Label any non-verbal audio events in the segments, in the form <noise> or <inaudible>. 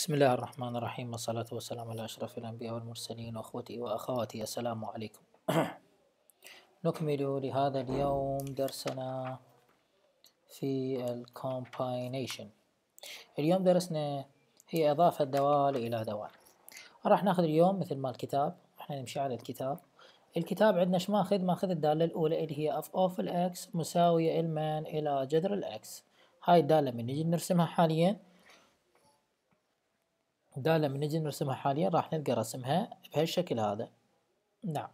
بسم الله الرحمن الرحيم والصلاة والسلام على أشرف الأنبياء والمرسلين وأخوتي وأخواتي السلام عليكم <clears throat> نكمل لهذا اليوم درسنا في الكومباينيشن اليوم درسنا هي إضافة دوال إلى دوال راح ناخذ اليوم مثل ما الكتاب احنا نمشي على الكتاب الكتاب عندنا ايش ماخذ ماخذ الدالة الأولى اللي هي اف اوف الاكس مساوية المن إلى جذر الاكس هاي الدالة من نجي نرسمها حاليا ده لما نجي نرسمها حاليا راح نلقى رسمها بهالشكل هذا نعم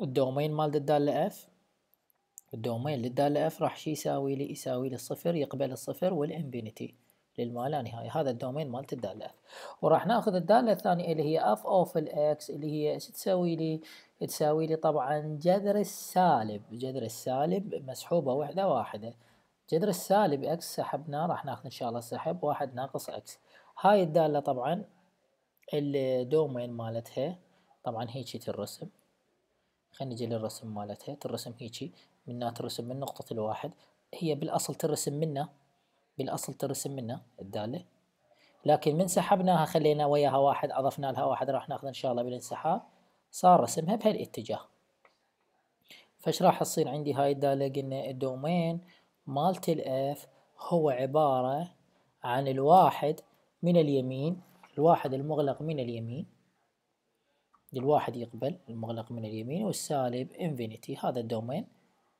الدومين مال الدالة اف الدومين للدالة اف راح شي يساوي لي يساوي لي الصفر يقبل الصفر والانفينيتي للما لا نهاية هذا الدومين مال الدالة اف وراح ناخذ الدالة الثانية اللي هي اف اوف الاكس اللي هي ايش تساوي لي تساوي لي طبعا جذر السالب جذر السالب مسحوبة وحدة واحدة جذر السالب اكس سحبناه راح ناخذ ان شاء الله السحب واحد ناقص اكس هاي الدالة طبعا الدومين مالتها طبعا هيجي الرسم خلينا نجي للرسم مالتها ترسم هيجي منا ترسم من نقطة الواحد هي بالأصل ترسم منا بالأصل ترسم منا الدالة لكن من سحبناها خلينا وياها واحد أضفنا لها واحد راح ناخذ إن شاء الله بالانسحاب صار رسمها بهالاتجاه فش راح تصير عندي هاي الدالة قلنا الدومين مالت الاف هو عبارة عن الواحد من اليمين الواحد المغلق من اليمين الواحد يقبل المغلق من اليمين والسالب انفينيتي هذا الدومين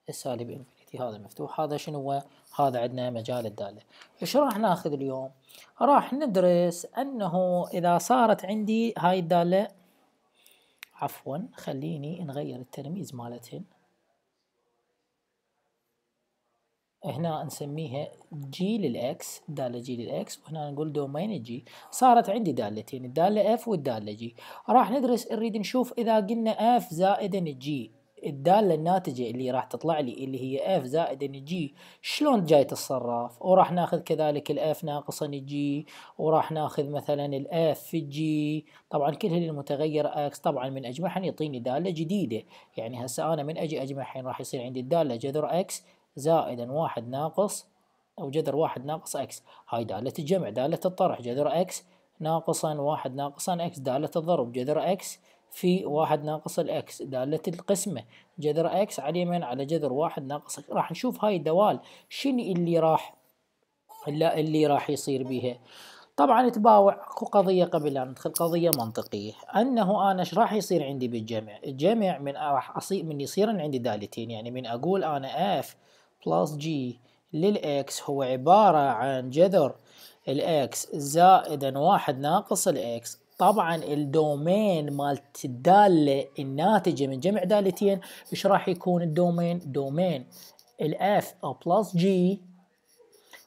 السالب انفينيتي هذا مفتوح هذا شنو هو هذا عندنا مجال الدالة ايش راح ناخذ اليوم راح ندرس انه اذا صارت عندي هاي الدالة عفوا خليني نغير التلميذ مالتهن هنا نسميها جي للإكس دالة جي للإكس وهنا نقول دومين جي صارت عندي دالتين الدالة اف والدالة جي راح ندرس نريد نشوف إذا قلنا اف زائد جي الدالة الناتجة اللي راح تطلع لي اللي هي اف زائد جي شلون جاي تتصرف وراح ناخذ كذلك الاف ناقصا جي وراح ناخذ مثلا الاف في جي طبعا كلها للمتغير اكس طبعا من اجمعهم يعطيني دالة جديدة يعني هسه انا من اجي اجمعهم راح يصير عندي الدالة جذر اكس زائدا واحد ناقص أو جذر واحد ناقص إكس هاي دالة الجمع دالة الطرح جذر إكس ناقصا واحد ناقصا إكس دالة الضرب جذر إكس في واحد ناقص الإكس دالة القسمة جذر إكس على اليمين على جذر واحد ناقص راح نشوف هاي الدوال شنو اللي راح اللي راح يصير بها طبعا تباوع اكو قضيه قبل ان ندخل قضيه منطقيه انه انا ايش راح يصير عندي بالجمع الجمع من راح اصير من يصير عندي دالتين يعني من اقول انا اف بلس جي للإكس هو عبارة عن جذر الإكس زائدا واحد ناقص الإكس طبعا الدومين مالت الدالة الناتجة من جمع دالتين ايش راح يكون الدومين دومين الاف بلس جي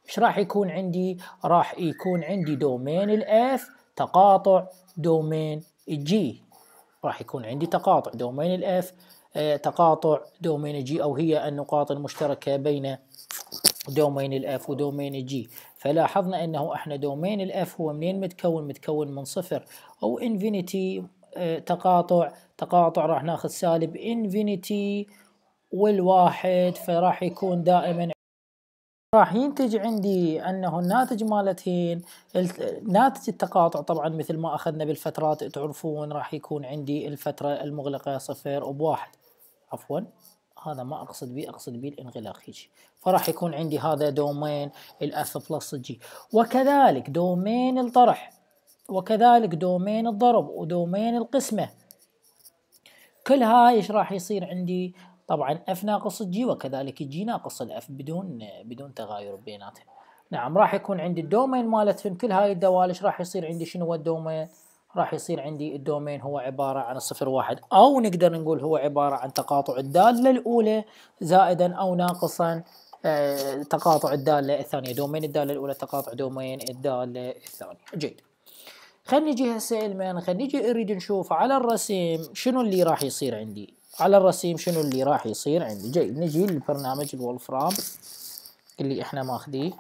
ايش راح يكون عندي راح يكون عندي دومين الاف تقاطع دومين الجي راح يكون عندي تقاطع دومين الاف آه، تقاطع دومين جي أو هي النقاط المشتركة بين دومين الاف ودومين جي فلاحظنا انه احنا دومين الاف هو منين متكون متكون من صفر او انفينيتي آه، تقاطع تقاطع راح ناخذ سالب انفينيتي والواحد فراح يكون دائما راح ينتج عندي انه الناتج مالتين ناتج التقاطع طبعا مثل ما اخذنا بالفترات تعرفون راح يكون عندي الفتره المغلقه صفر وبواحد عفوا هذا ما اقصد به اقصد به الانغلاق هيجي فراح يكون عندي هذا دومين الاف بلس جي وكذلك دومين الطرح وكذلك دومين الضرب ودومين القسمه كل هاي ايش راح يصير عندي طبعا اف ناقص جي وكذلك جي ناقص الاف بدون بدون تغاير بيناتهم نعم راح يكون عندي الدومين مالتهم كل هاي الدوال ايش راح يصير عندي شنو هو الدومين راح يصير عندي الدومين هو عبارة عن الصفر واحد أو نقدر نقول هو عبارة عن تقاطع الدالة الأولى زائدا أو ناقصا آه، تقاطع الدالة الثانية دومين الدالة الأولى تقاطع دومين الدالة الثانية جيد خلينا نجي هسه المين خلينا نجي نريد نشوف على الرسيم شنو اللي راح يصير عندي على الرسيم شنو اللي راح يصير عندي جيد نجي للبرنامج الولفرام اللي احنا ماخذيه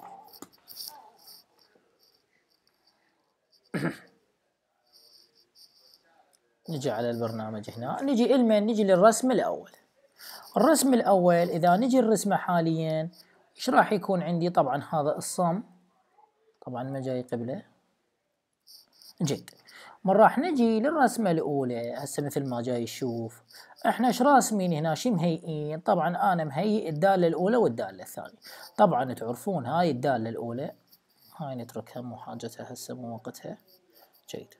نجي على البرنامج هنا نجي المن نجي للرسم الأول الرسم الأول إذا نجي الرسمة حاليا إيش راح يكون عندي طبعا هذا الصم طبعا ما جاي قبله جيد من راح نجي للرسمة الأولى هسه مثل ما جاي تشوف احنا ايش راسمين هنا شي مهيئين طبعا انا مهيئ الدالة الأولى والدالة الثانية طبعا تعرفون هاي الدالة الأولى هاي نتركها مو حاجتها هسه مو وقتها جيد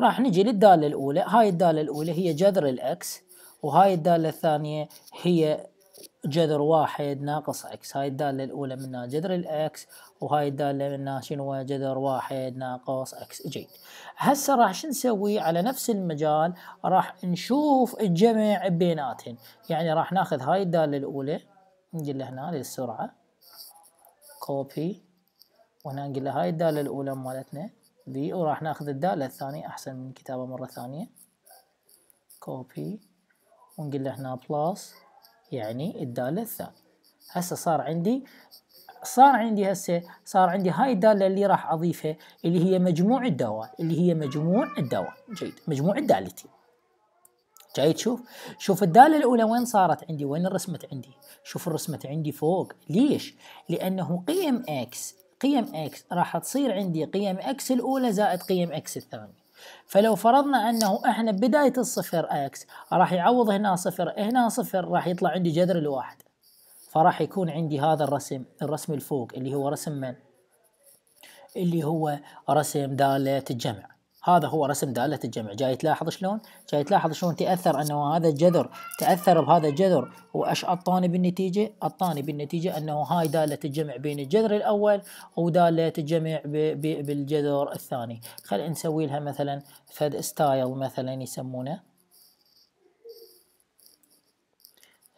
راح نجي للدالة الأولى هاي الدالة الأولى هي جذر الإكس وهاي الدالة الثانية هي جذر واحد ناقص إكس هاي الدالة الأولى منها جذر الإكس وهاي الدالة منها شنو جذر واحد ناقص إكس جيد هسه راح شو نسوي على نفس المجال راح نشوف الجمع بيناتهم يعني راح ناخذ هاي الدالة الأولى نقول هنا للسرعة كوبي وهنا نقول له هاي الدالة الأولى مالتنا ذي وراح ناخذ الدالة الثانية أحسن من كتابة مرة ثانية كوبي ونقول له هنا بلس يعني الدالة الثانية هسه صار عندي صار عندي هسه صار عندي هاي الدالة اللي راح أضيفها اللي هي مجموع الدواء اللي هي مجموع الدواء جيد مجموع الدالتين جاي تشوف شوف الدالة الأولى وين صارت عندي وين رسمت عندي شوف رسمت عندي فوق ليش لأنه قيم X قيم x راح تصير عندي قيم x الاولى زائد قيم x الثانيه فلو فرضنا انه احنا بداية الصفر x راح يعوض هنا صفر هنا صفر راح يطلع عندي جذر الواحد فراح يكون عندي هذا الرسم الرسم الفوق اللي هو رسم من اللي هو رسم دالة الجمع هذا هو رسم دالة الجمع جاي تلاحظ شلون جاي تلاحظ شلون تأثر أنه هذا الجذر تأثر بهذا الجذر وإيش أطاني بالنتيجة أطاني بالنتيجة أنه هاي دالة الجمع بين الجذر الأول ودالة الجمع بالجذر الثاني خل نسوي لها مثلا فد ستايل مثلا يسمونه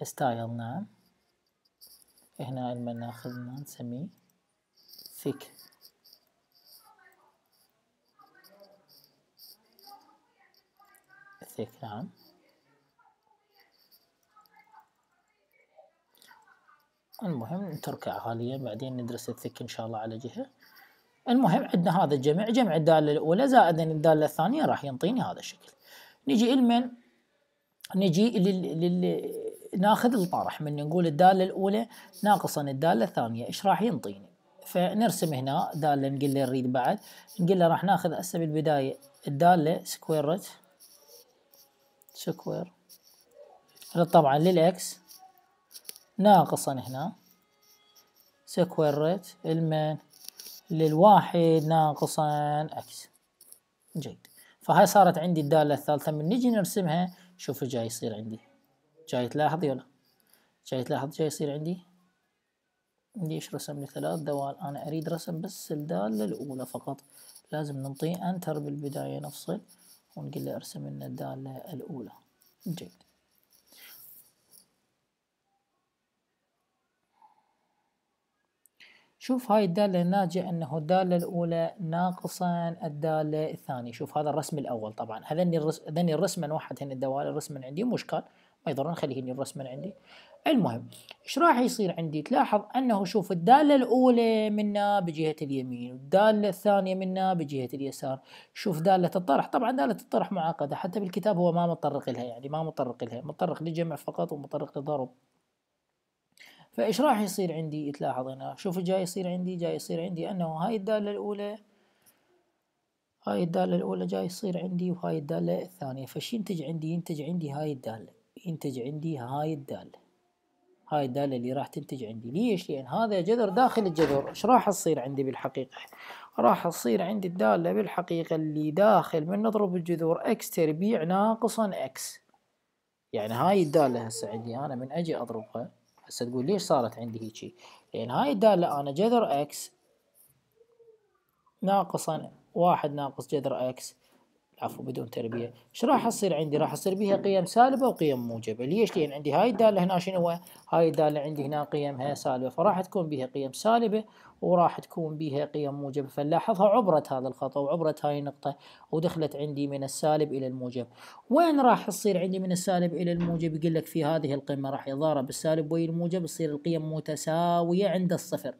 ستايل نعم هنا لما ناخذ نسميه ثيك استخدام المهم نتركها حاليا بعدين ندرس الثك ان شاء الله على جهه المهم عندنا هذا الجمع جمع الداله الاولى زائدا الداله الثانيه راح ينطيني هذا الشكل نجي لمن نجي لل... لل... ناخذ الطرح من نقول الداله الاولى ناقصا الداله الثانيه ايش راح ينطيني فنرسم هنا داله نقول له نريد بعد نقول له راح ناخذ هسه بالبدايه الداله سكويرت سكوير طبعا للإكس ناقصا هنا سكوير ريت المن للواحد ناقصا إكس جيد فهاي صارت عندي الدالة الثالثة من نجي نرسمها شوف جاي يصير عندي جاي تلاحظ يلا جاي تلاحظ جاي يصير عندي عندي ايش رسم لي ثلاث دوال انا اريد رسم بس الدالة الاولى فقط لازم ننطي انتر بالبداية نفصل ونقول له ارسم لنا الدالة الأولى جيد شوف هاي الدالة الناجعة أنه الدالة الأولى ناقصا الدالة الثانية شوف هذا الرسم الأول طبعا هذني الرسم هذني الرسمة واحد هن الدوال الرسم عندي مو إشكال ما يضرون خليه الرسم عندي المهم ايش راح يصير عندي تلاحظ انه شوف الداله الاولى منا بجهه اليمين والداله الثانيه منا بجهه اليسار شوف داله الطرح طبعا داله الطرح معقده حتى بالكتاب هو ما متطرق لها يعني ما متطرق لها متطرق للجمع فقط ومتطرق للضرب فايش راح يصير عندي تلاحظ هنا شوف جاي يصير عندي جاي يصير عندي انه هاي الداله الاولى هاي الدالة الأولى جاي يصير عندي وهاي الدالة الثانية فش ينتج عندي ينتج عندي هاي الدالة ينتج عندي هاي الدالة هاي الدالة اللي راح تنتج عندي ليش لأن هذا جذر داخل الجذر إيش راح تصير عندي بالحقيقة راح تصير عندي الدالة بالحقيقة اللي داخل من نضرب الجذور إكس تربيع ناقصا إكس يعني هاي الدالة هسه عندي أنا من أجي أضربها هسه تقول ليش صارت عندي هيجي لأن هاي الدالة أنا جذر إكس ناقصا واحد ناقص جذر إكس عفوا بدون تربية ايش راح يصير عندي راح يصير بها قيم سالبة وقيم موجبة ليش لأن عندي هاي الدالة هنا شنو هاي الدالة عندي هنا قيمها سالبة فراح تكون بها قيم سالبة وراح تكون بها قيم موجبة فنلاحظها عبرت هذا الخطأ وعبرت هاي النقطة ودخلت عندي من السالب إلى الموجب وين راح تصير عندي من السالب إلى الموجب يقول لك في هذه القمة راح يضارب السالب ويا الموجب تصير القيم متساوية عند الصفر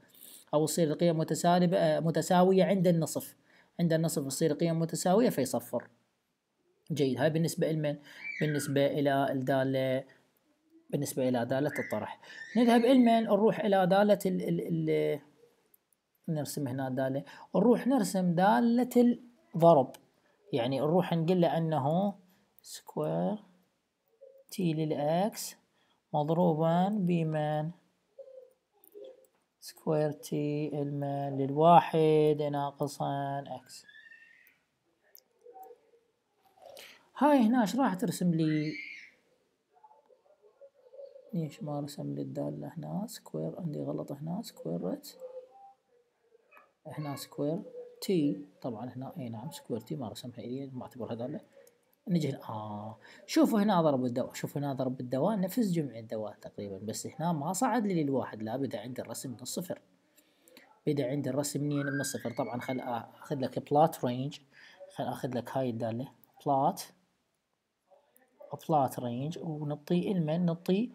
أو تصير القيم متسالبة متساوية عند النصف عند النصف بتصير قيم متساوية فيصفر جيد هاي بالنسبة لمن؟ بالنسبة إلى الدالة بالنسبة إلى دالة الطرح نذهب لمن؟ نروح إلى دالة ال ال ال نرسم هنا دالة نروح نرسم دالة الضرب يعني نروح نقول له أنه سكوير تي للإكس مضروبا بمن؟ سكوير تي علما للواحد ناقصا اكس هاي هنا ايش راح ترسم لي ليش ما رسم لي الدالة هنا سكوير عندي غلط هنا سكوير ريت هنا سكوير تي طبعا هنا اي نعم سكوير تي ما رسمها ايدي ما اعتبرها دالة نجي هنا آه شوفوا هنا ضرب الدواء شوفوا هنا ضرب الدواء نفس جمع الدواء تقريبا بس هنا ما صعد لي للواحد لا بدأ عندي الرسم من الصفر بدأ عندي الرسم منين من الصفر طبعا خل آخذ لك بلات رينج خل آخذ لك هاي الدالة بلات بلات رينج ونطي المن نطي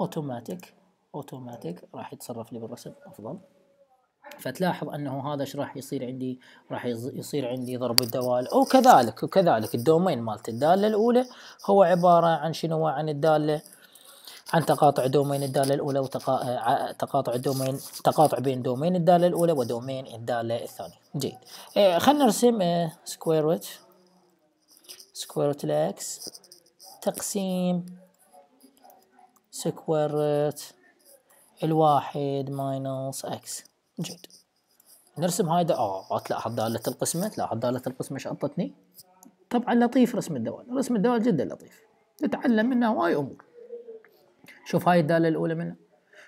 اوتوماتيك اوتوماتيك راح يتصرف لي بالرسم أفضل فتلاحظ انه هذا ايش راح يصير عندي؟ راح يصير عندي ضرب الدوال وكذلك وكذلك الدومين مالت الداله الاولى هو عباره عن شنو عن الداله عن تقاطع دومين الدالة الأولى وتقاطع دومين تقاطع بين دومين الدالة الأولى ودومين الدالة الثانية جيد إيه، خلينا نرسم سكوير روت سكوير روت الإكس تقسيم سكوير روت الواحد ماينس إكس جيد نرسم هايدا آه،, اه لا لاحظ دالة القسمة لا تلاحظ دالة القسمة ايش اعطتني طبعا لطيف رسم الدوال رسم الدوال جدا لطيف نتعلم منها هواي امور شوف هاي الدالة الاولى منه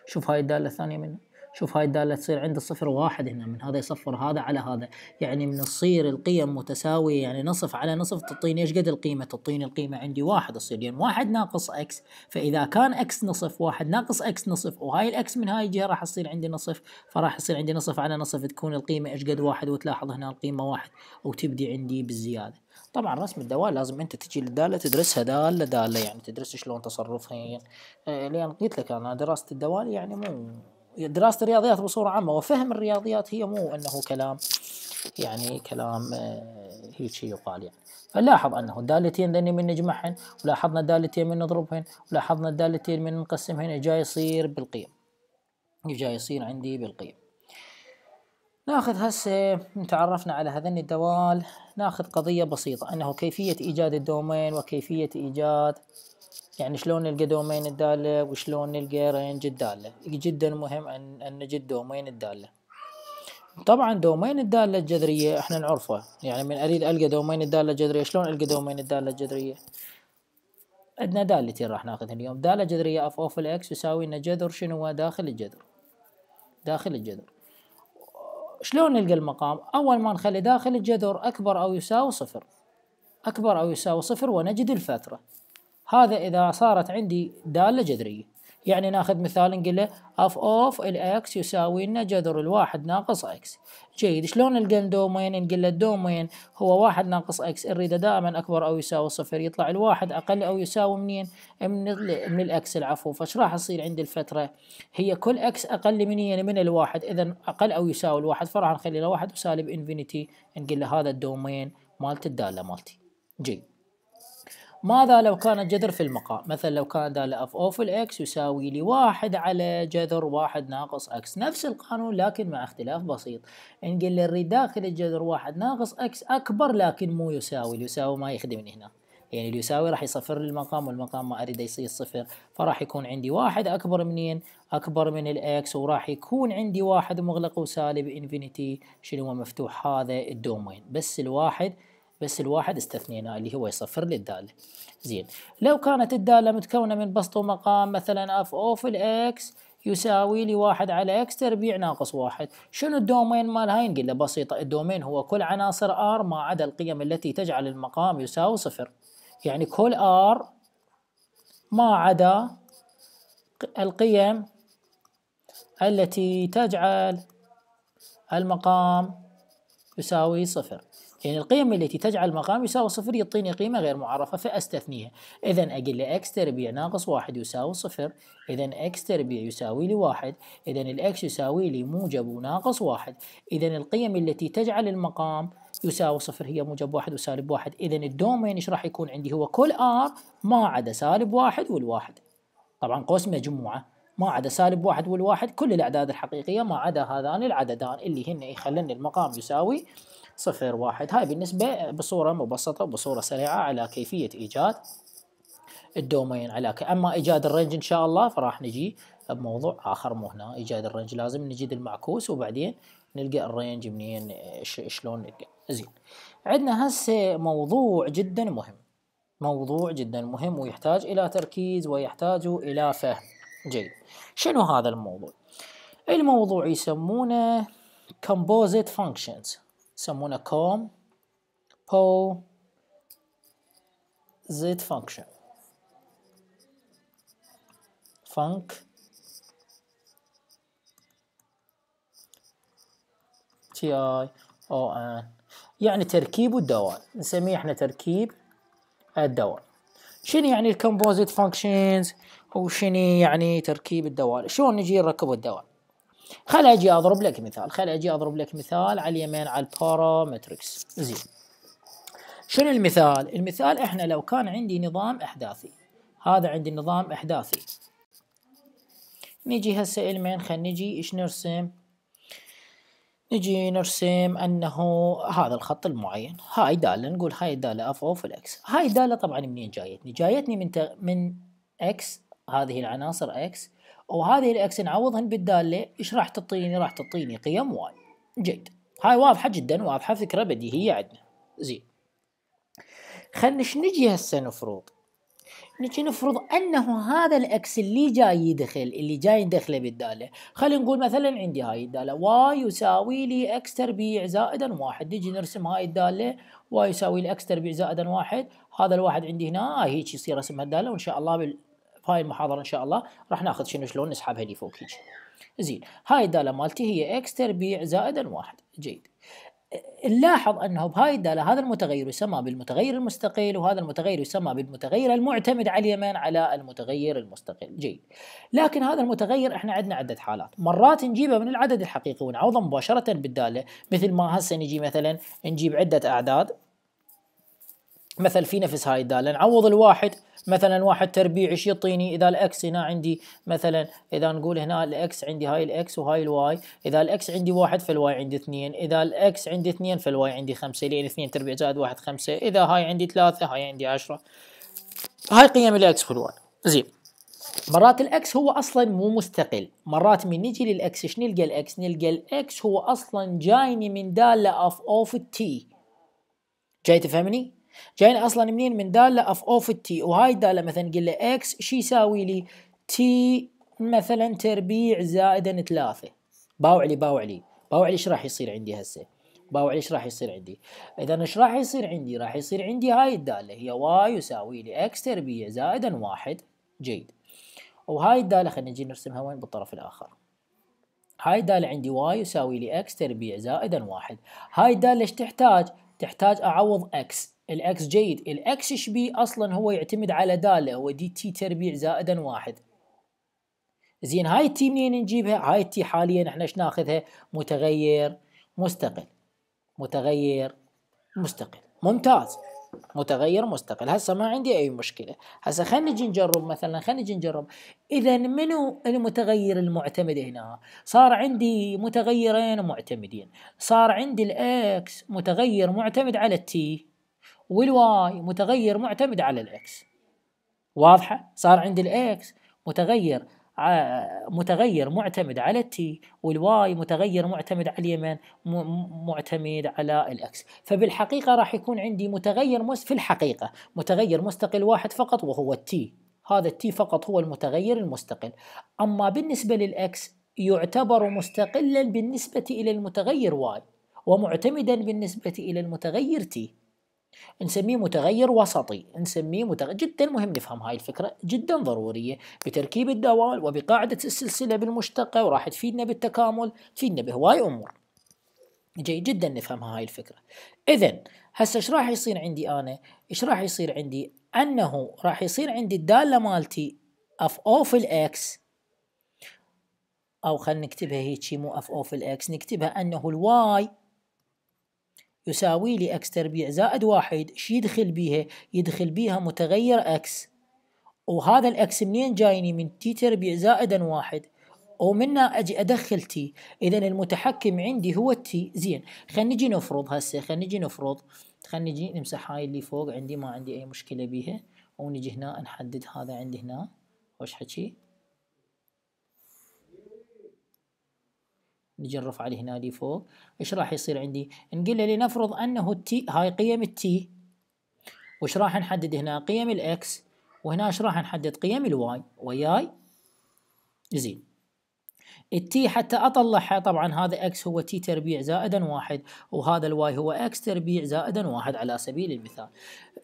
شوف هاي الدالة الثانية منه شوف هاي الدالة تصير عند الصفر واحد هنا من هذا يصفر هذا على هذا يعني من تصير القيم متساوية يعني نصف على نصف تعطيني ايش قد القيمة تعطيني القيمة عندي واحد تصير يعني واحد ناقص اكس فإذا كان اكس نصف واحد ناقص اكس نصف وهاي الاكس من هاي الجهة راح تصير عندي نصف فراح يصير عندي نصف على نصف تكون القيمة ايش قد واحد وتلاحظ هنا القيمة واحد وتبدي عندي بالزيادة طبعا رسم الدوال لازم انت تجي للداله تدرسها داله داله يعني تدرس شلون تصرفها يعني لان قلت لك انا دراسه الدوال يعني مو دراسه الرياضيات بصوره عامه وفهم الرياضيات هي مو انه كلام يعني كلام آه، هيك شيء يقال يعني فلاحظ انه الدالتين ذني من نجمعهن ولاحظنا الدالتين من نضربهن ولاحظنا الدالتين من نقسمهن جاي يصير بالقيم جاي يصير عندي بالقيم ناخذ هسه تعرفنا على هذين الدوال ناخذ قضية بسيطة أنه كيفية إيجاد الدومين وكيفية إيجاد يعني شلون نلقى دومين الدالة وشلون نلقى رينج الدالة جدا مهم أن, نجد دومين الدالة طبعا دومين الدالة الجذرية احنا نعرفه يعني من اريد القى دومين الدالة الجذرية شلون القى دومين الدالة الجذرية عندنا دالتين راح ناخذ اليوم دالة جذرية اف اوف الاكس يساوي لنا جذر شنو داخل الجذر داخل الجذر شلون نلقى المقام اول ما نخلي داخل الجذر اكبر او يساوي صفر اكبر او يساوي صفر ونجد الفترة هذا إذا صارت عندي دالة جذرية يعني ناخذ مثال نقول له اف اوف الاكس يساوي لنا جذر الواحد ناقص اكس جيد شلون نلقى الدومين نقول له الدومين هو واحد ناقص اكس نريده دائما اكبر او يساوي صفر يطلع الواحد اقل او يساوي منين من من الاكس العفو فايش راح يصير عند الفتره هي كل اكس اقل من يعني من الواحد اذا اقل او يساوي الواحد فراح نخلي له واحد وسالب انفينيتي نقول له هذا الدومين مالت الداله مالتي جيد ماذا لو كان الجذر في المقام مثلا لو كان دالة اف او في الاكس يساوي لي واحد على جذر واحد ناقص اكس نفس القانون لكن مع اختلاف بسيط نقول لي الريد داخل الجذر واحد ناقص اكس اكبر لكن مو يساوي اليساوي يساوي ما يخدمني هنا يعني اللي يساوي راح يصفر لي المقام والمقام ما اريده يصير صفر فراح يكون عندي واحد اكبر منين اكبر من الاكس وراح يكون عندي واحد مغلق وسالب انفينيتي شنو هو مفتوح هذا الدومين بس الواحد بس الواحد استثنيناه اللي هو يصفر للداله زين لو كانت الداله متكونه من بسط ومقام مثلا اف اوف الاكس يساوي لي واحد على اكس تربيع ناقص واحد شنو الدومين مالها نقول له بسيطه الدومين هو كل عناصر ار ما عدا القيم التي تجعل المقام يساوي صفر يعني كل ار ما عدا القيم التي تجعل المقام يساوي صفر يعني القيم التي تجعل مقام يساوي صفر يعطيني قيمة غير معرفة فأستثنيها إذا أقول لي x تربيع ناقص واحد يساوي صفر إذا x تربيع يساوي لي واحد إذا الإكس يساوي لي موجب ناقص واحد إذا القيم التي تجعل المقام يساوي صفر هي موجب واحد وسالب واحد إذا الدومين إيش راح يكون عندي هو كل r ما عدا سالب واحد والواحد طبعا قوس مجموعة ما عدا سالب واحد والواحد كل الأعداد الحقيقية ما عدا هذان العددان اللي هن يخلن المقام يساوي صفر واحد هاي بالنسبة بصورة مبسطة وبصورة سريعة على كيفية إيجاد الدومين على ك... أما إيجاد الرينج إن شاء الله فراح نجي بموضوع آخر مو هنا إيجاد الرينج لازم نجد المعكوس وبعدين نلقى الرينج منين ش... شلون نلقى زين عندنا هسه موضوع جدا مهم موضوع جدا مهم ويحتاج إلى تركيز ويحتاج إلى فهم جيد شنو هذا الموضوع؟ الموضوع يسمونه composite functions يسمونه كوم بو زد فانكشن فانك تي اي او ان يعني تركيب الدوال نسميه احنا تركيب الدوال شنو يعني الكومبوزيت فانكشنز وشنو يعني تركيب الدوال شلون نجي نركب الدوال خل اجي اضرب لك مثال خل اجي اضرب لك مثال على اليمين على البارامتركس زين شنو المثال المثال احنا لو كان عندي نظام احداثي هذا عندي نظام احداثي نجي هسه المين خل نجي ايش نرسم نجي نرسم انه هذا الخط المعين هاي داله نقول هاي داله اف اوف الاكس هاي داله طبعا منين جايتني جايتني من من اكس هذه العناصر اكس وهذه الاكس نعوضهن بالداله ايش راح تعطيني راح تعطيني قيم واي جيد هاي واضحه جدا واضحه فكره بديهيه عندنا زين خلينا نجي هسه نفرض نجي نفرض انه هذا الاكس اللي جاي يدخل اللي جاي يدخله بالداله خلينا نقول مثلا عندي هاي الداله واي يساوي لي اكس تربيع زائدا واحد نجي نرسم هاي الداله واي يساوي لي اكس تربيع زائدا واحد هذا الواحد عندي هنا هيك يصير اسمها الداله وان شاء الله بال هاي المحاضره ان شاء الله راح ناخذ شنو شلون نسحبها لفوق هيك زين هاي الداله مالتي هي اكس تربيع زائد واحد جيد نلاحظ انه بهاي الداله هذا المتغير يسمى بالمتغير المستقل وهذا المتغير يسمى بالمتغير المعتمد على اليمين على المتغير المستقل جيد لكن هذا المتغير احنا عندنا عده حالات مرات نجيبه من العدد الحقيقي ونعوضه مباشره بالداله مثل ما هسه نجي مثلا نجيب عده اعداد مثل في نفس هاي الداله نعوض الواحد مثلا واحد تربيع ايش يعطيني اذا الاكس هنا عندي مثلا اذا نقول هنا الاكس عندي هاي الاكس وهاي الواي اذا الاكس عندي واحد فالواي عندي اثنين اذا الاكس عندي اثنين فالواي عندي خمسة لان اثنين تربيع زائد واحد خمسة اذا هاي عندي ثلاثة هاي عندي عشرة هاي قيم الاكس والواي زين مرات الاكس هو اصلا مو مستقل مرات من نجي للاكس ايش نلقى الاكس نلقى الاكس هو اصلا جايني من داله اوف اوف تي جاي تفهمني جايين اصلا منين من داله اف اوف تي وهاي الداله مثلا قل له اكس شو يساوي لي تي مثلا تربيع زائدا ثلاثة باوع لي باوع لي باوع لي ايش راح يصير عندي هسه باوع لي ايش راح يصير عندي اذا ايش راح يصير عندي راح يصير عندي هاي الداله هي واي يساوي لي اكس تربيع زائدا واحد جيد وهاي الداله خلينا نجي نرسمها وين بالطرف الاخر هاي الدالة عندي واي يساوي لي اكس تربيع زائدا واحد هاي الدالة ايش تحتاج؟ تحتاج اعوض اكس الاكس جيد الاكس ايش بي اصلا هو يعتمد على داله هو دي تي تربيع زائدا واحد زين هاي التي منين نجيبها هاي التي حاليا احنا ايش ناخذها متغير مستقل متغير مستقل ممتاز متغير مستقل هسه ما عندي اي مشكله هسه خلينا نجي نجرب مثلا خلينا نجي نجرب اذا منو المتغير المعتمد هنا صار عندي متغيرين معتمدين صار عندي الاكس متغير معتمد على التي والواي متغير معتمد على الاكس واضحه صار عندي الاكس متغير متغير معتمد على التي والواي متغير معتمد على اليمن معتمد على الاكس فبالحقيقه راح يكون عندي متغير مس في الحقيقه متغير مستقل واحد فقط وهو التي هذا التي فقط هو المتغير المستقل اما بالنسبه للاكس يعتبر مستقلا بالنسبه الى المتغير واي ومعتمدا بالنسبه الى المتغير تي نسميه متغير وسطي نسميه متغير جدا مهم نفهم هاي الفكرة جدا ضرورية بتركيب الدوال وبقاعدة السلسلة بالمشتقة وراح تفيدنا بالتكامل تفيدنا بهواي أمور جيد جدا نفهم هاي الفكرة إذا هسه ايش راح يصير عندي أنا ايش راح يصير عندي أنه راح يصير عندي الدالة مالتي اف او في الاكس أو خلينا نكتبها هيك مو اف او في الاكس نكتبها أنه الواي يساوي لي اكس تربيع زائد واحد شو يدخل بيها يدخل بيها متغير اكس وهذا الاكس منين جايني من تي تربيع زائد واحد ومنها اجي ادخل تي اذا المتحكم عندي هو التي زين خلينا نجي نفرض هسه خلينا نجي نفرض خلينا نجي نمسح هاي اللي فوق عندي ما عندي اي مشكله بيها ونجي هنا نحدد هذا عندي هنا وش حكي نجرف عليه هنا دي فوق ايش راح يصير عندي نقول له لنفرض انه التي هاي قيم التي وش راح نحدد هنا قيم الاكس وهنا ايش راح نحدد قيم الواي وياي زين التي حتى اطلعها طبعا هذا اكس هو تي تربيع زائدا واحد وهذا الواي هو اكس تربيع زائدا واحد على سبيل المثال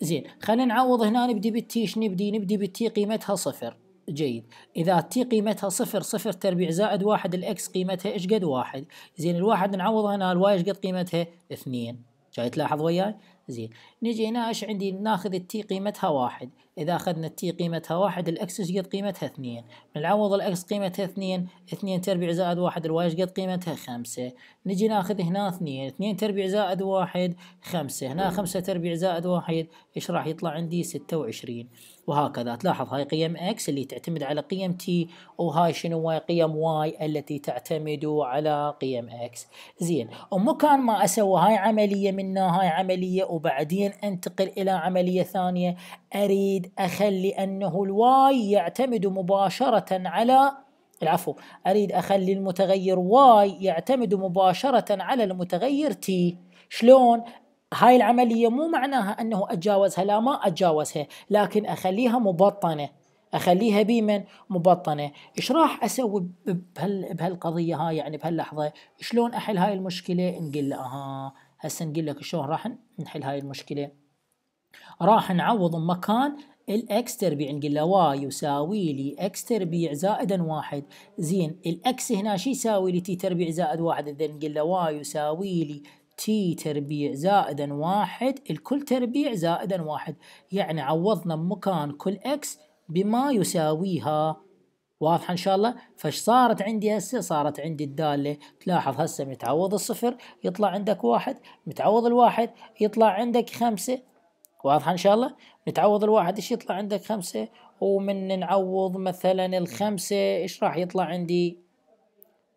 زين خلينا نعوض هنا نبدي بالتي ايش نبدي نبدي بالتي قيمتها صفر جيد إذا تي قيمتها صفر صفر تربيع زائد واحد الإكس قيمتها إيش قد واحد زين الواحد نعوض هنا الواي إيش قد قيمتها اثنين جاي تلاحظ وياي زين نجي هنا ايش عندي ناخذ التي قيمتها واحد اذا اخذنا التي قيمتها واحد الاكس ايش قد قيمتها اثنين بنعوض الاكس قيمتها اثنين اثنين تربيع زائد واحد الواي ايش قد قيمتها خمسة نجي ناخذ هنا اثنين اثنين تربيع زائد واحد خمسة هنا خمسة تربيع زائد واحد ايش راح يطلع عندي ستة وعشرين وهكذا تلاحظ هاي قيم اكس اللي تعتمد على قيم تي وهاي شنو هاي قيم واي التي تعتمد على قيم اكس زين ومكان ما اسوي هاي عملية منها هاي عملية وبعدين انتقل الى عمليه ثانيه اريد اخلي انه الواي يعتمد مباشره على العفو اريد اخلي المتغير واي يعتمد مباشره على المتغير تي شلون هاي العمليه مو معناها انه اتجاوزها لا ما اتجاوزها لكن اخليها مبطنه اخليها بمن مبطنه ايش راح اسوي بهال بهالقضيه هاي يعني بهاللحظه شلون احل هاي المشكله نقول له اها هسه نقول لك شلون راح نحل هاي المشكله راح نعوض مكان الاكس تربيع نقول له واي يساوي لي اكس تربيع زائدا واحد زين الاكس هنا شو يساوي لي تي تربيع زائد واحد اذا نقول له واي يساوي لي تي تربيع زائدا واحد الكل تربيع زائدا واحد يعني عوضنا مكان كل اكس بما يساويها واضحه ان شاء الله فش صارت عندي هسه صارت عندي الداله تلاحظ هسه متعوض الصفر يطلع عندك واحد متعوض الواحد يطلع عندك خمسة واضحه ان شاء الله متعوض الواحد ايش يطلع عندك خمسة ومن نعوض مثلا الخمسة ايش راح يطلع عندي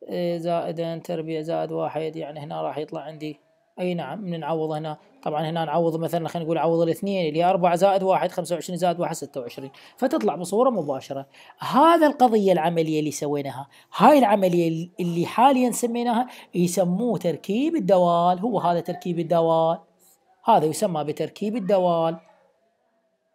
آه، زائدا تربية زائد واحد يعني هنا راح يطلع عندي اي نعم نعوض هنا طبعا هنا نعوض مثلا خلينا نقول عوض الاثنين اللي 4 زائد 1 25 زائد 1 26 فتطلع بصوره مباشره هذا القضيه العمليه اللي سويناها هاي العمليه اللي حاليا سميناها يسموه تركيب الدوال هو هذا تركيب الدوال هذا يسمى بتركيب الدوال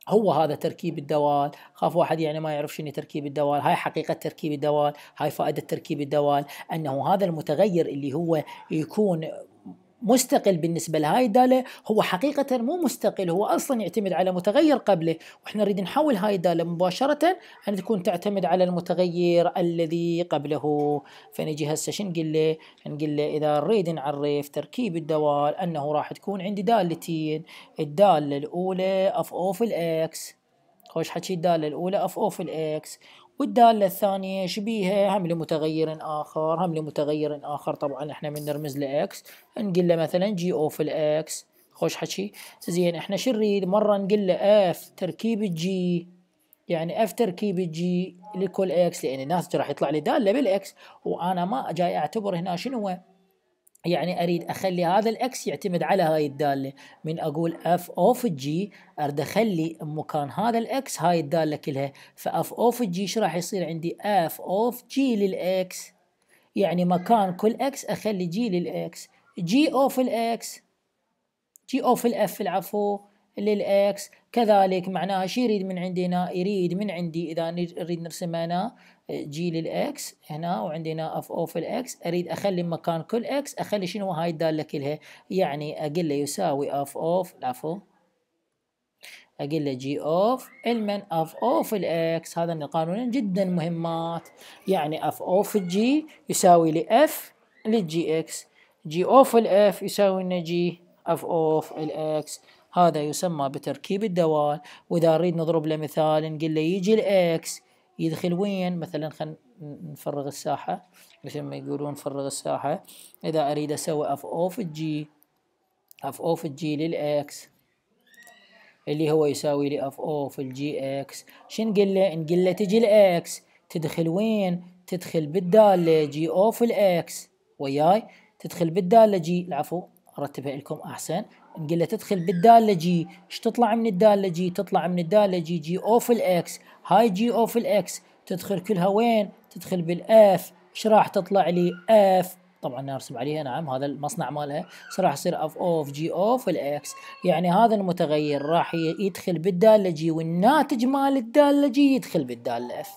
هو هذا تركيب الدوال خاف واحد يعني ما يعرف شنو تركيب الدوال هاي حقيقة تركيب الدوال هاي فائدة تركيب الدوال أنه هذا المتغير اللي هو يكون مستقل بالنسبه لهاي الداله هو حقيقه مو مستقل هو اصلا يعتمد على متغير قبله واحنا نريد نحول هاي الداله مباشره ان تكون تعتمد على المتغير الذي قبله فنجي هسه شو نقول له نقول له اذا نريد نعرف تركيب الدوال انه راح تكون عندي دالتين الداله الاولى اف اوف الاكس خوش حكي الداله الاولى اف اوف الاكس والدالة الثانية شبيهة هم لمتغير آخر هم لمتغير آخر طبعا احنا من نرمز لإكس نقول له مثلا جي أو في الإكس خوش حكي زين احنا شو نريد مرة نقول له اف تركيب الجي يعني اف تركيب الجي لكل اكس لان الناس راح يطلع لي داله بالاكس وانا ما جاي اعتبر هنا شنو هو يعني اريد اخلي هذا الاكس يعتمد على هاي الداله من اقول اف اوف جي اريد اخلي مكان هذا الاكس هاي الداله كلها فاف اوف جي ايش راح يصير عندي اف اوف جي للاكس يعني مكان كل اكس اخلي جي للاكس جي اوف الاكس جي اوف الاف العفو للإكس كذلك معناها شو يريد من عندنا يريد من عندي إذا نريد نرسم أنا جي آه، للإكس هنا وعندنا اف او في الإكس أريد أخلي مكان كل إكس أخلي شنو هاي الدالة كلها يعني أقول له يساوي اف اوف العفو اقول له جي اوف المن اف او في الاكس هذا القانون جدا مهمات يعني اف او في الجي يساوي لاف للجي اكس جي اوف الاف يساوي لنا جي اف اوف الاكس هذا يسمى بتركيب الدوال واذا اريد نضرب له مثال نقول له يجي الاكس يدخل وين مثلا خلينا نفرغ الساحه مثل ما يقولون فرغ الساحه اذا اريد اسوي اف او في الجي اف او في الجي للاكس اللي هو يساوي لي اف او في الجي اكس شن نقول له نقول له تجي الاكس تدخل وين تدخل بالداله جي او في الاكس وياي تدخل بالداله جي العفو ارتبها لكم احسن نقول له تدخل بالداله جي ايش تطلع من الداله جي تطلع من الداله جي جي او في الاكس هاي جي او في الاكس تدخل كلها وين تدخل بالاف ايش راح تطلع لي اف طبعا ارسم عليها نعم هذا المصنع مالها راح يصير اف اوف جي اوف الاكس يعني هذا المتغير راح يدخل بالداله جي والناتج مال الداله جي يدخل بالداله اف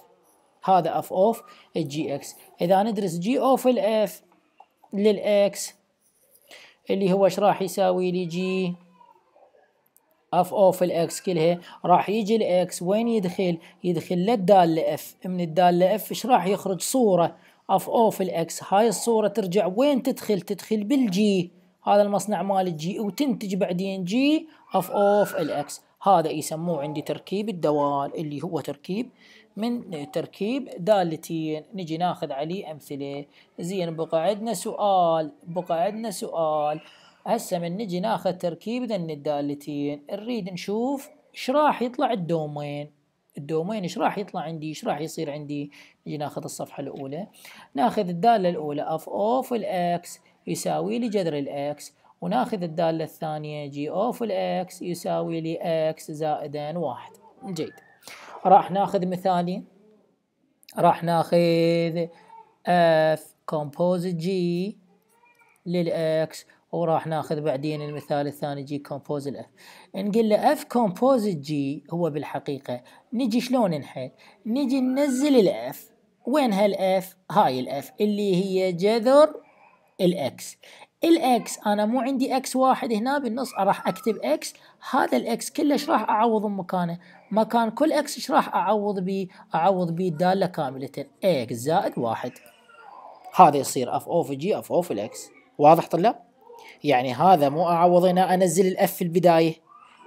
هذا اف اوف الجي اكس اذا ندرس جي اوف الاف للاكس اللي هو ايش راح يساوي لي جي اف او في الاكس كلها راح يجي الاكس وين يدخل يدخل للداله اف من الداله اف ايش راح يخرج صوره اف او في الاكس هاي الصوره ترجع وين تدخل تدخل بالجي هذا المصنع مال الجي وتنتج بعدين جي اف او في الاكس هذا يسموه عندي تركيب الدوال اللي هو تركيب من تركيب دالتين نجي ناخذ عليه امثله زين بقى عندنا سؤال بقى عندنا سؤال هسه من نجي ناخذ تركيب ذن الدالتين نريد نشوف ايش راح يطلع الدومين الدومين ايش راح يطلع عندي ايش راح يصير عندي نجي ناخذ الصفحه الاولى ناخذ الداله الاولى اف اوف الاكس يساوي لي جذر الاكس وناخذ الداله الثانيه جي اوف الاكس يساوي لي اكس زائدا واحد جيد راح ناخذ مثالي راح ناخذ اف كومبوز جي للاكس وراح ناخذ بعدين المثال الثاني جي كومبوز الاف نقول له اف كومبوز جي هو بالحقيقة نجي شلون نحل نجي ننزل الاف وين هالاف هاي الاف اللي هي جذر الاكس الاكس انا مو عندي اكس واحد هنا بالنص راح اكتب اكس هذا الاكس كله ايش راح اعوض مكانه مكان كل اكس ايش راح اعوض به اعوض به الداله كامله اكس زائد واحد هذا يصير اف او في جي اف او في الاكس واضح طلاب يعني هذا مو اعوض هنا انزل الاف في البدايه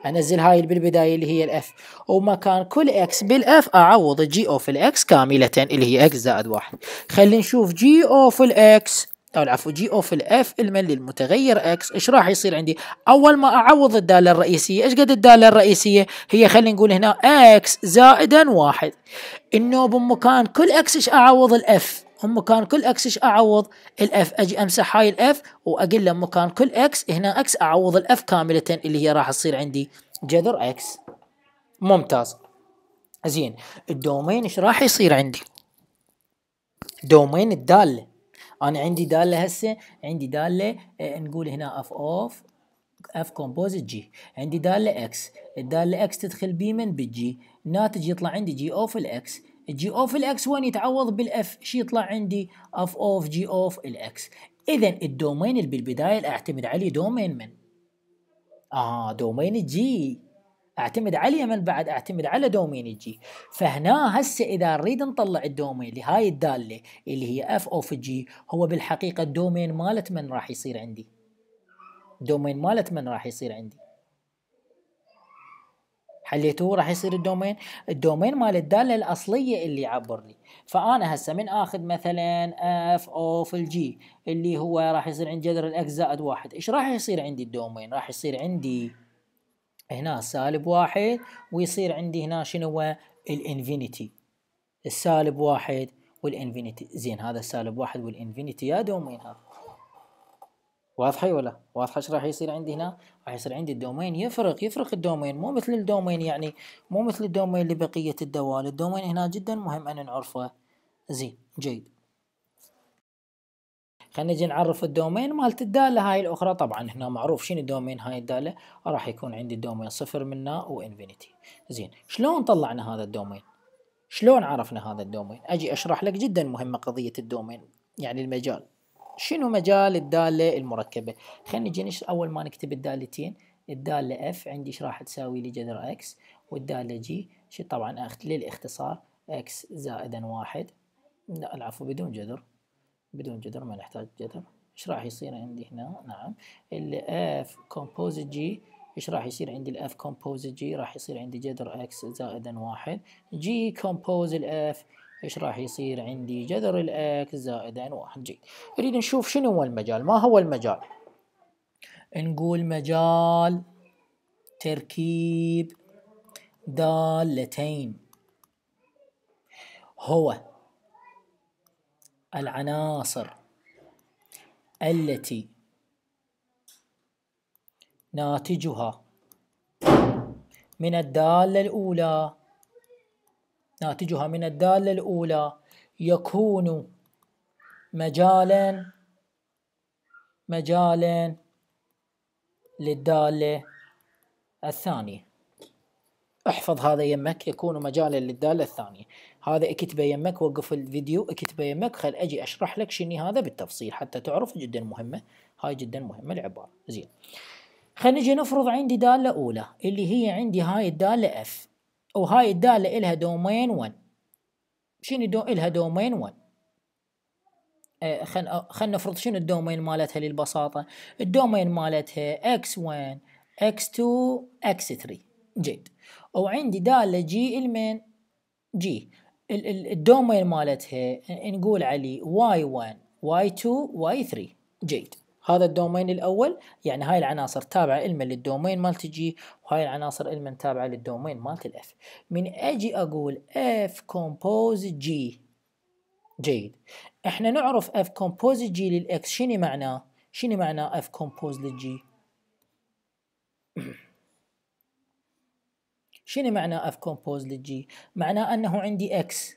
انزل هاي بالبدايه اللي هي الاف ومكان كل اكس بالاف اعوض جي او في الاكس كامله اللي هي اكس زائد واحد خلينا نشوف جي او في الاكس أو العفو جي أوف الإف المن للمتغير إكس إيش راح يصير عندي أول ما أعوض الدالة الرئيسية إيش قد الدالة الرئيسية هي خلينا نقول هنا إكس زائدا واحد إنه بمكان كل إكس إيش أعوض الإف هم كل اكس ايش اعوض الاف اجي امسح هاي الاف له مكان كل اكس هنا اكس اعوض الاف كامله اللي هي راح تصير عندي جذر اكس ممتاز زين الدومين ايش راح يصير عندي دومين الداله انا عندي داله هسه عندي داله آه، نقول هنا اف اوف اف كومبوزيت جي عندي داله اكس الداله اكس تدخل بي من بالجي الناتج يطلع عندي جي اوف الاكس الجي اوف الاكس وين يتعوض بالاف شو يطلع عندي اف اوف جي اوف الاكس اذا الدومين اللي بالبدايه اعتمد عليه دومين من اه دومين الجي اعتمد على اليمن بعد اعتمد على دومين الجي فهنا هسه اذا نريد نطلع الدومين لهاي الداله اللي هي اف اوف جي هو بالحقيقه الدومين مالت من راح يصير عندي الدومين مالت من راح يصير عندي حليتوه راح يصير الدومين الدومين مال الداله الاصليه اللي يعبر لي فانا هسه من اخذ مثلا اف اوف الجي اللي هو راح يصير عند جذر الاكس زائد واحد ايش راح يصير عندي الدومين راح يصير عندي هنا سالب واحد ويصير عندي هنا شنو هو الانفينيتي السالب واحد والانفينيتي زين هذا السالب واحد والانفينيتي يا دومين هذا واضحه ولا واضحه ايش راح يصير عندي هنا راح يصير عندي الدومين يفرق يفرق الدومين مو مثل الدومين يعني مو مثل الدومين لبقيه الدوال الدومين هنا جدا مهم ان نعرفه زين جيد خلينا نجي نعرف الدومين مالت الداله هاي الاخرى طبعا هنا معروف شنو الدومين هاي الداله راح يكون عندي الدومين صفر منا وانفينيتي زين شلون طلعنا هذا الدومين شلون عرفنا هذا الدومين اجي اشرح لك جدا مهمه قضيه الدومين يعني المجال شنو مجال الداله المركبه خلينا نجي اول ما نكتب الدالتين الداله اف عندي ايش راح تساوي لي جذر اكس والداله جي طبعا للاختصار اكس زائدا واحد لا العفو بدون جذر بدون جذر ما نحتاج جذر ايش راح يصير عندي هنا نعم الاف كومبوزيت جي ايش راح يصير عندي الاف كومبوزيت جي راح يصير عندي جذر اكس زائدا واحد جي كومبوز الاف ايش راح يصير عندي جذر الاكس زائدا واحد جي نريد نشوف شنو هو المجال ما هو المجال نقول مجال تركيب دالتين هو العناصر التي ناتجها من الدالة الأولى ناتجها من الدالة الأولى يكون مجالا مجالا للدالة الثانية احفظ هذا يمك يكون مجالا للدالة الثانية هذا اكتبه يمك وقف الفيديو اكتبه يمك خل اجي اشرح لك شنو هذا بالتفصيل حتى تعرف جدا مهمه هاي جدا مهمه العباره زين خلينا نجي نفرض عندي داله اولى اللي هي عندي هاي الداله اف وهاي الداله الها دومين 1 شنو دو الها دومين 1 آه خلينا آه، خلينا نفرض شنو الدومين مالتها للبساطه الدومين مالتها x1 x2 x3 جيد وعندي داله جي المين جي الدومين مالتها نقول عليه واي 1 واي 2 واي 3 جيد هذا الدومين الاول يعني هاي العناصر تابعه الما للدومين مالت جي وهاي العناصر الما تابعه للدومين مالت الاف من اجي اقول اف كومبوز جي جيد احنا نعرف اف كومبوز جي للاكس شنو معناه شنو معناه اف كومبوز للجي شنو معنى اف كومبوز للجي معناه انه عندي اكس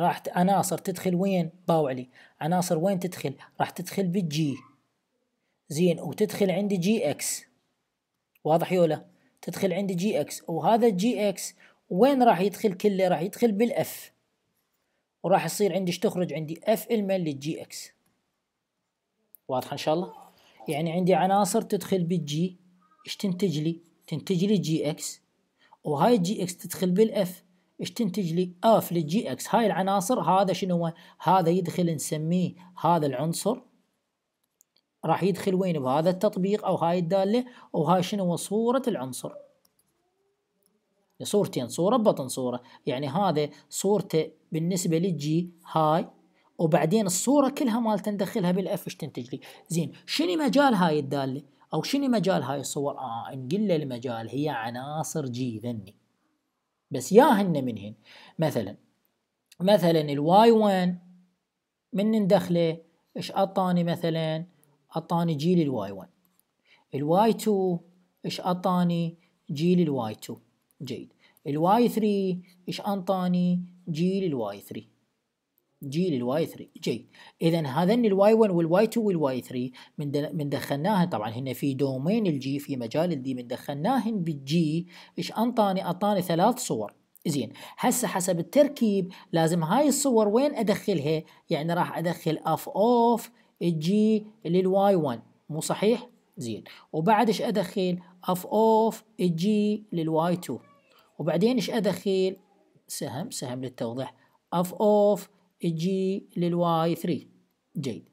راح عناصر تدخل وين طاوع لي عناصر وين تدخل راح تدخل بالجي زين وتدخل عندي جي اكس واضح يولا تدخل عندي جي اكس وهذا الجي اكس وين راح يدخل كله راح يدخل بالاف وراح يصير عندي تخرج عندي اف المل للجي اكس واضحه ان شاء الله يعني عندي عناصر تدخل بالجي ايش تنتج لي تنتج لي جي اكس وهاي الجي اكس تدخل بالاف ايش تنتج لي اف للجي اكس هاي العناصر هذا شنو هو هذا يدخل نسميه هذا العنصر راح يدخل وين بهذا التطبيق او هاي الداله وهاي شنو هو صوره العنصر يعني صورتين صوره ببطن صوره يعني هذا صورته بالنسبه للجي هاي وبعدين الصوره كلها مال تندخلها بالاف ايش تنتج لي زين شنو مجال هاي الداله أو شنو مجال هاي الصور آه نقل المجال هي عناصر جي ذني بس يا من منهن مثلا مثلا الواي 1 من ندخله ايش اعطاني مثلا اعطاني جيل الواي 1 الواي 2 ايش اعطاني جيل الواي 2 جيد الواي 3 ايش اعطاني جيل الواي 3 جي للواي 3 جي اذا هذن الواي 1 والواي 2 والواي 3 من من دخلناها طبعا هنا في دومين الجي في مجال الدي من دخلناهن بالجي ايش انطاني اعطاني ثلاث صور زين هسه حسب التركيب لازم هاي الصور وين ادخلها يعني راح ادخل اف اوف الجي للواي 1 مو صحيح زين وبعد ايش ادخل اف اوف الجي للواي 2 وبعدين ايش ادخل سهم سهم للتوضيح اف اوف الجي للواي 3 جيد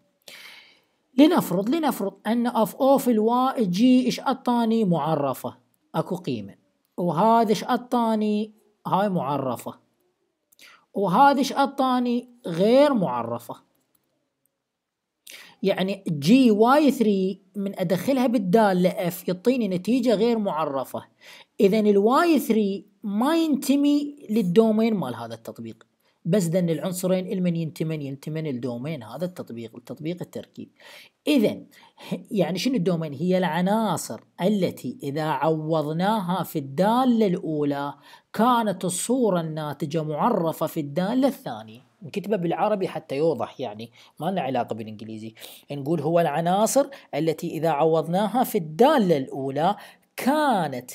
لنفرض لنفرض ان اف او في الواي جي ايش اعطاني معرفه اكو قيمه وهذا ايش اعطاني هاي معرفه وهذا ايش اعطاني غير معرفه يعني جي واي 3 من ادخلها بالداله اف يعطيني نتيجه غير معرفه اذا الواي 3 ما ينتمي للدومين مال هذا التطبيق بس ذن العنصرين المن ينتمن ينتمن الدومين هذا التطبيق التطبيق التركيب إذا يعني شنو الدومين هي العناصر التي إذا عوضناها في الدالة الأولى كانت الصورة الناتجة معرفة في الدالة الثانية نكتبه بالعربي حتى يوضح يعني ما لنا علاقة بالإنجليزي نقول هو العناصر التي إذا عوضناها في الدالة الأولى كانت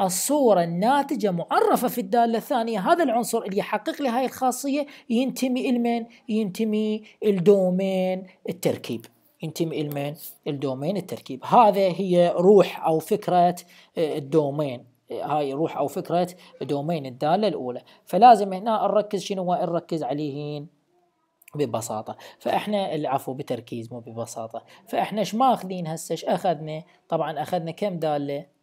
الصورة الناتجة معرفة في الدالة الثانية هذا العنصر اللي يحقق لي هاي الخاصية ينتمي المين ينتمي الدومين التركيب ينتمي المين الدومين التركيب هذا هي روح أو فكرة آه، الدومين هاي روح أو فكرة دومين الدالة الأولى فلازم هنا نركز شنو نركز عليهين ببساطة فإحنا العفو بتركيز مو ببساطة فإحنا ايش ماخذين هسه ايش أخذنا طبعا أخذنا كم دالة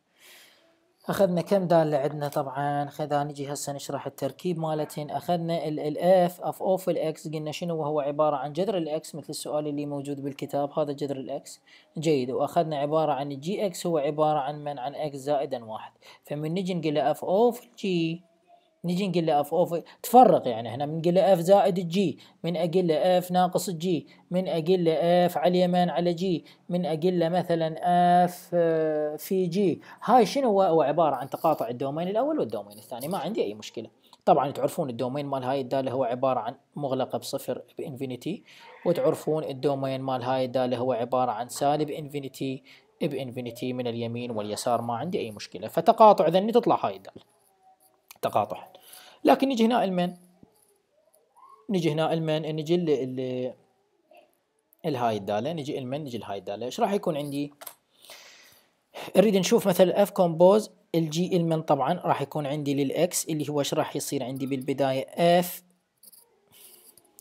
اخذنا كم دالة عندنا طبعا خذا نجي هسه نشرح التركيب مالتين اخذنا الاف اف اوف الاكس قلنا شنو هو عبارة عن جذر الاكس مثل السؤال اللي موجود بالكتاب هذا جذر الاكس جيد واخذنا عبارة عن جي اكس هو عبارة عن من عن اكس زائدا واحد فمن نجي نقول اف اوف جي نجي نقول له اف اوف تفرق يعني احنا بنقول له اف زائد الجي من اقول له اف ناقص الجي من اقول له اف على اليمين على جي من اقول له مثلا اف آه، في جي هاي شنو هو عباره عن تقاطع الدومين الاول والدومين الثاني ما عندي اي مشكله طبعا تعرفون الدومين مال هاي الداله هو عباره عن مغلقه بصفر بانفينيتي وتعرفون الدومين مال هاي الداله هو عباره عن سالب انفينيتي بانفينيتي من اليمين واليسار ما عندي اي مشكله فتقاطع ذني تطلع هاي الداله التقاطع لكن نجي هنا المين نجي هنا المين نجي ال ال الهاي الدالة نجي المين نجي الهاي الدالة ايش راح يكون عندي نريد نشوف مثلا اف كومبوز الجي المين طبعا راح يكون عندي للاكس اللي هو ايش راح يصير عندي بالبداية اف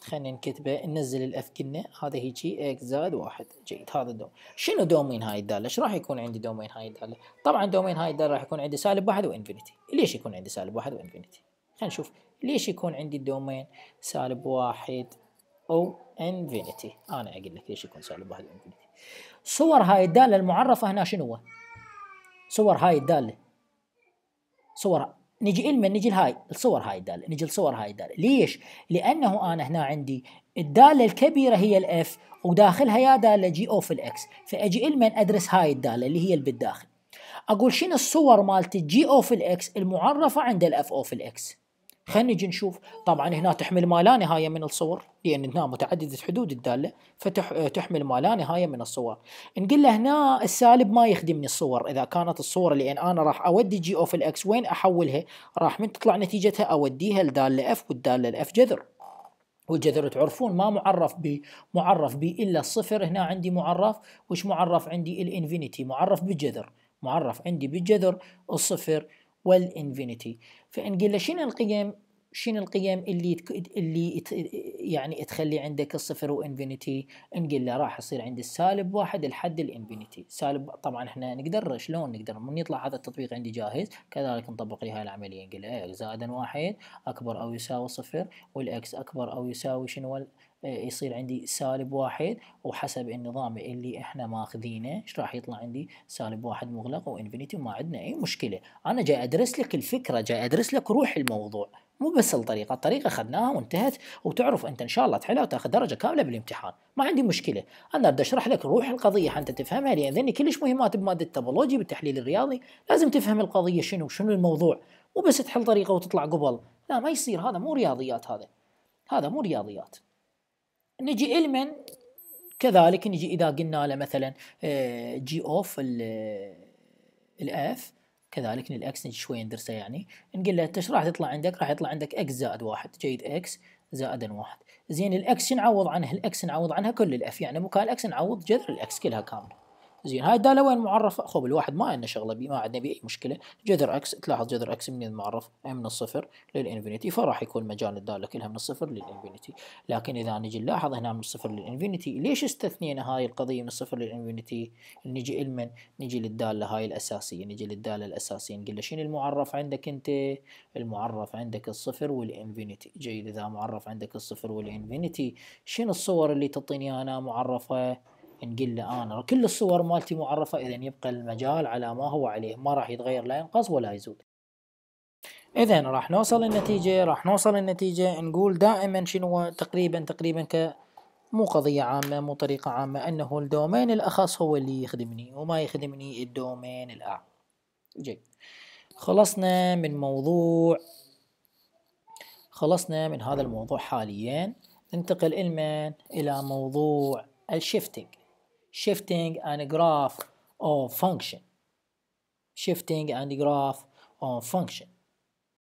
خلينا نكتبه ننزل الاف كنا هذا هيجي اكس زائد واحد جيد هذا الدوم شنو دومين هاي الداله ايش راح يكون عندي دومين هاي الداله طبعا دومين هاي الداله راح يكون عندي سالب واحد وانفينيتي ليش يكون عندي سالب واحد وانفينيتي خلينا نشوف ليش يكون عندي الدومين سالب واحد او انفينيتي انا اقول لك ليش يكون سالب واحد وانفينيتي؟ صور هاي الداله المعرفه هنا شنو هو؟ صور هاي الداله صور نجي لمن نجي لهاي الصور هاي الداله نجي لصور هاي الداله ليش لانه انا هنا عندي الداله الكبيره هي الاف وداخلها يا داله جي او في الاكس فاجي لمن ادرس هاي الداله اللي هي بالداخل اقول شنو الصور مالت الجي او في الاكس المعرفه عند الاف او في الاكس خلينا نجي نشوف طبعا هنا تحمل ما لا نهاية من الصور لأن هنا متعددة حدود الدالة فتحمل ما لا نهاية من الصور نقول له هنا السالب ما يخدمني الصور إذا كانت الصورة لأن أنا راح أودي جي أوف الإكس وين أحولها راح من تطلع نتيجتها أوديها لدالة اف والدالة الاف جذر والجذر تعرفون ما معرف ب معرف ب الا الصفر هنا عندي معرف وش معرف عندي الانفينيتي معرف بالجذر معرف عندي بالجذر الصفر والانفينيتي فان قلنا شنو القيم شنو القيم اللي اللي يعني تخلي عندك الصفر وانفينيتي نقول له راح يصير عندي السالب واحد لحد الانفينيتي سالب طبعا احنا نقدر شلون نقدر من يطلع هذا التطبيق عندي جاهز كذلك نطبق لي هاي العمليه نقول اكس إيه، زائد واحد اكبر او يساوي صفر والاكس اكبر او يساوي شنو آه، يصير عندي سالب واحد وحسب النظام اللي احنا ماخذينه ايش راح يطلع عندي سالب واحد مغلق وانفينيتي وما عندنا اي مشكله انا جاي ادرس لك الفكره جاي ادرس لك روح الموضوع مو بس الطريقه الطريقه اخذناها وانتهت وتعرف انت ان شاء الله تحلها وتاخذ درجه كامله بالامتحان ما عندي مشكله انا بدي اشرح لك روح القضيه حتى تفهمها لان ذني كلش مهمات بماده التوبولوجي بالتحليل الرياضي لازم تفهم القضيه شنو شنو الموضوع مو بس تحل طريقه وتطلع قبل لا ما يصير هذا مو رياضيات هذا هذا مو رياضيات نجي المن كذلك نجي اذا قلنا له مثلا جي اوف الاف كذلك الاكس نجي شوي ندرسه يعني نقول له انت راح تطلع عندك راح يطلع عندك اكس زائد واحد جيد اكس زائد واحد زين الاكس نعوض عنها الاكس نعوض عنها كل الاف يعني مكان الاكس نعوض جذر الاكس كلها كامله زين هاي الداله وين معرفه؟ خب الواحد ما عندنا شغله بي ما عندنا بي اي مشكله جذر اكس تلاحظ جذر اكس من المعرف من الصفر للانفينيتي فراح يكون مجال الداله كلها من الصفر للانفينيتي لكن اذا نجي نلاحظ هنا من الصفر للانفينيتي ليش استثنينا هاي القضيه من الصفر للانفينيتي؟ نجي لمن؟ نجي للداله هاي الاساسيه نجي للداله الاساسيه نقول له شنو المعرف عندك انت؟ المعرف عندك الصفر والانفينيتي جيد اذا معرف عندك الصفر والانفينيتي شنو الصور اللي تعطيني انا معرفه؟ نقول له انا كل الصور مالتي معرفه اذا يبقى المجال على ما هو عليه ما راح يتغير لا ينقص ولا يزود اذا راح نوصل النتيجة راح نوصل النتيجة نقول دائما شنو تقريبا تقريبا ك مو قضية عامة مو طريقة عامة انه الدومين الاخص هو اللي يخدمني وما يخدمني الدومين الاعم جيد خلصنا من موضوع خلصنا من هذا الموضوع حاليا ننتقل علما الى موضوع الشيفتنج shifting and graph of function. Shifting and graph of function.